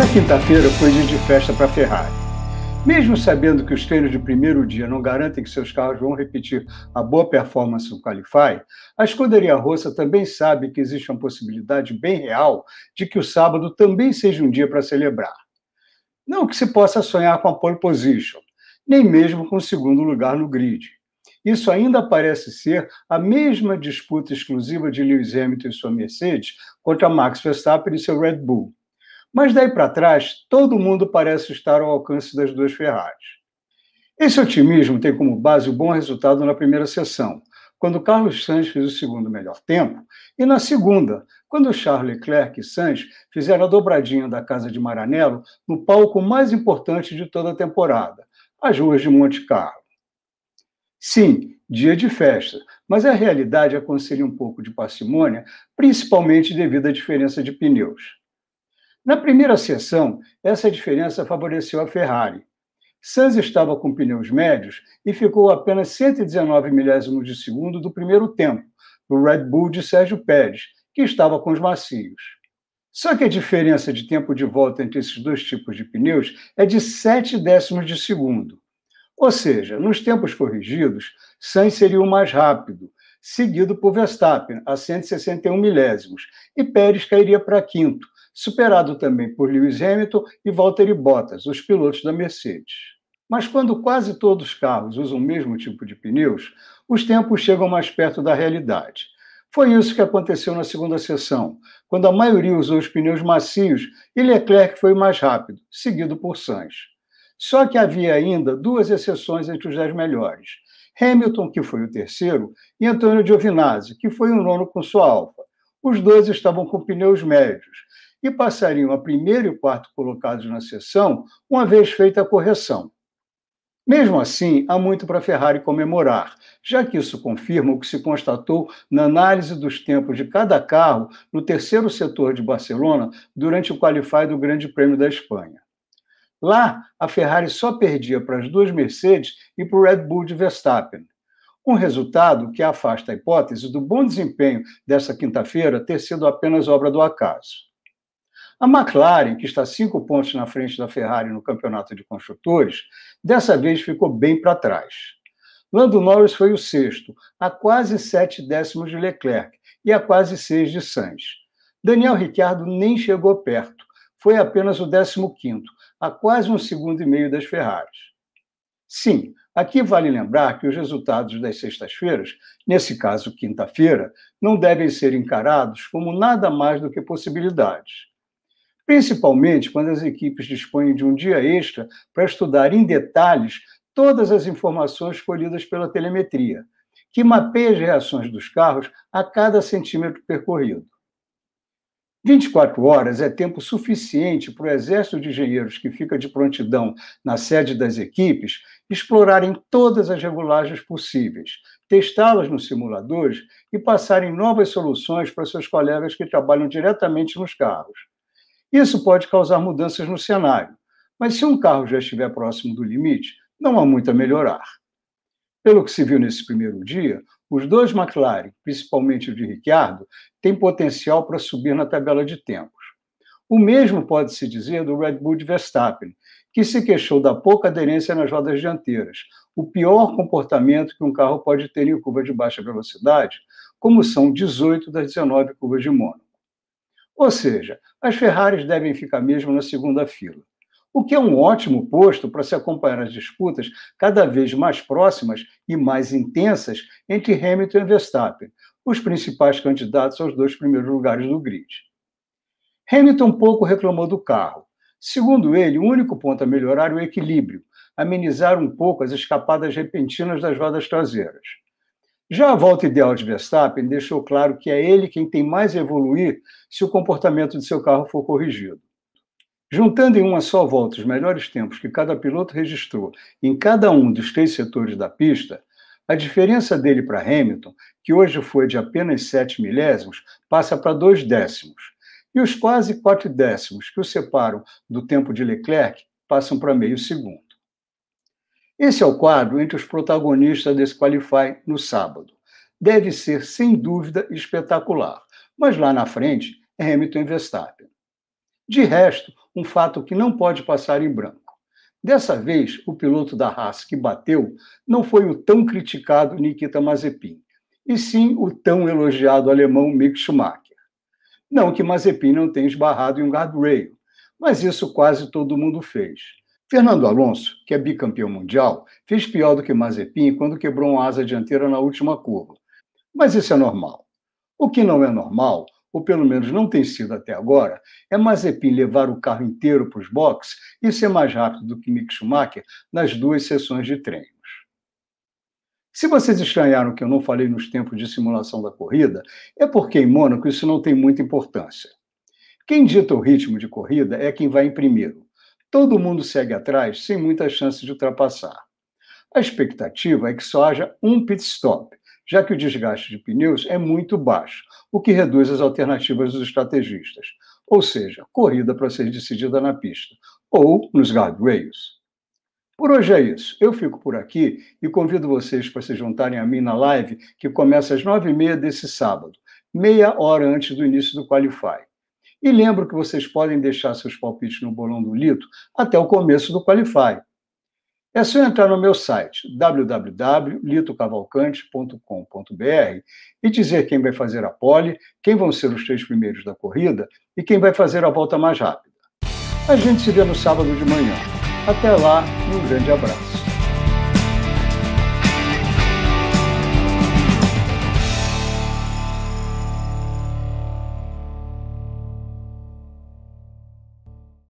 Essa quinta-feira foi dia de festa para a Ferrari. Mesmo sabendo que os treinos de primeiro dia não garantem que seus carros vão repetir a boa performance do Qualify, a escuderia russa também sabe que existe uma possibilidade bem real de que o sábado também seja um dia para celebrar. Não que se possa sonhar com a pole position, nem mesmo com o segundo lugar no grid. Isso ainda parece ser a mesma disputa exclusiva de Lewis Hamilton e sua Mercedes contra Max Verstappen e seu Red Bull mas daí para trás, todo mundo parece estar ao alcance das duas Ferraris. Esse otimismo tem como base o bom resultado na primeira sessão, quando Carlos Sainz fez o segundo melhor tempo, e na segunda, quando Charles Leclerc e Sainz fizeram a dobradinha da casa de Maranello no palco mais importante de toda a temporada, as ruas de Monte Carlo. Sim, dia de festa, mas a realidade aconselha um pouco de parcimônia, principalmente devido à diferença de pneus. Na primeira sessão, essa diferença favoreceu a Ferrari. Sainz estava com pneus médios e ficou apenas 119 milésimos de segundo do primeiro tempo, do Red Bull de Sérgio Pérez, que estava com os macios. Só que a diferença de tempo de volta entre esses dois tipos de pneus é de 7 décimos de segundo. Ou seja, nos tempos corrigidos, Sainz seria o mais rápido, seguido por Verstappen, a 161 milésimos, e Pérez cairia para quinto, superado também por Lewis Hamilton e Valtteri Bottas, os pilotos da Mercedes. Mas quando quase todos os carros usam o mesmo tipo de pneus, os tempos chegam mais perto da realidade. Foi isso que aconteceu na segunda sessão, quando a maioria usou os pneus macios e Leclerc foi mais rápido, seguido por Sainz. Só que havia ainda duas exceções entre os dez melhores. Hamilton, que foi o terceiro, e Antonio Giovinazzi, que foi o nono com sua Alfa. Os dois estavam com pneus médios, e passariam a primeiro e quarto colocados na sessão, uma vez feita a correção. Mesmo assim, há muito para Ferrari comemorar, já que isso confirma o que se constatou na análise dos tempos de cada carro no terceiro setor de Barcelona durante o qualify do Grande Prêmio da Espanha. Lá, a Ferrari só perdia para as duas Mercedes e para o Red Bull de Verstappen. Um resultado que afasta a hipótese do bom desempenho dessa quinta-feira ter sido apenas obra do acaso. A McLaren, que está cinco pontos na frente da Ferrari no campeonato de construtores, dessa vez ficou bem para trás. Lando Norris foi o sexto, a quase sete décimos de Leclerc e a quase seis de Sainz. Daniel Ricciardo nem chegou perto, foi apenas o décimo quinto, a quase um segundo e meio das Ferraris. Sim, aqui vale lembrar que os resultados das sextas-feiras, nesse caso quinta-feira, não devem ser encarados como nada mais do que possibilidades principalmente quando as equipes dispõem de um dia extra para estudar em detalhes todas as informações colhidas pela telemetria, que mapeia as reações dos carros a cada centímetro percorrido. 24 horas é tempo suficiente para o exército de engenheiros que fica de prontidão na sede das equipes explorarem todas as regulagens possíveis, testá-las nos simuladores e passarem novas soluções para seus colegas que trabalham diretamente nos carros. Isso pode causar mudanças no cenário, mas se um carro já estiver próximo do limite, não há muito a melhorar. Pelo que se viu nesse primeiro dia, os dois McLaren, principalmente o de Ricciardo, têm potencial para subir na tabela de tempos. O mesmo pode-se dizer do Red Bull de Verstappen, que se queixou da pouca aderência nas rodas dianteiras, o pior comportamento que um carro pode ter em curva de baixa velocidade, como são 18 das 19 curvas de Mônaco. Ou seja, as Ferraris devem ficar mesmo na segunda fila. O que é um ótimo posto para se acompanhar as disputas cada vez mais próximas e mais intensas entre Hamilton e Verstappen, os principais candidatos aos dois primeiros lugares do grid. Hamilton pouco reclamou do carro. Segundo ele, o único ponto a melhorar é o equilíbrio, amenizar um pouco as escapadas repentinas das rodas traseiras. Já a volta ideal de Verstappen deixou claro que é ele quem tem mais a evoluir se o comportamento de seu carro for corrigido. Juntando em uma só volta os melhores tempos que cada piloto registrou em cada um dos três setores da pista, a diferença dele para Hamilton, que hoje foi de apenas 7 milésimos, passa para dois décimos. E os quase quatro décimos que o separam do tempo de Leclerc passam para meio segundo. Esse é o quadro entre os protagonistas desse Qualify no sábado. Deve ser, sem dúvida, espetacular, mas lá na frente é Hamilton e Verstappen. De resto, um fato que não pode passar em branco. Dessa vez, o piloto da Haas que bateu não foi o tão criticado Nikita Mazepin, e sim o tão elogiado alemão Mick Schumacher. Não que Mazepin não tenha esbarrado em um guardrail, mas isso quase todo mundo fez. Fernando Alonso, que é bicampeão mundial, fez pior do que Mazepin quando quebrou uma asa dianteira na última curva. Mas isso é normal. O que não é normal, ou pelo menos não tem sido até agora, é Mazepin levar o carro inteiro para os boxes e ser mais rápido do que Mick Schumacher nas duas sessões de treinos. Se vocês estranharam que eu não falei nos tempos de simulação da corrida, é porque em Mônaco isso não tem muita importância. Quem dita o ritmo de corrida é quem vai em primeiro. Todo mundo segue atrás sem muita chance de ultrapassar. A expectativa é que só haja um pit stop, já que o desgaste de pneus é muito baixo, o que reduz as alternativas dos estrategistas, ou seja, corrida para ser decidida na pista ou nos guardrails. Por hoje é isso. Eu fico por aqui e convido vocês para se juntarem a mim na live que começa às nove e meia desse sábado, meia hora antes do início do Qualify. E lembro que vocês podem deixar seus palpites no bolão do Lito até o começo do Qualify. É só entrar no meu site www.litocavalcante.com.br e dizer quem vai fazer a pole, quem vão ser os três primeiros da corrida e quem vai fazer a volta mais rápida. A gente se vê no sábado de manhã. Até lá e um grande abraço.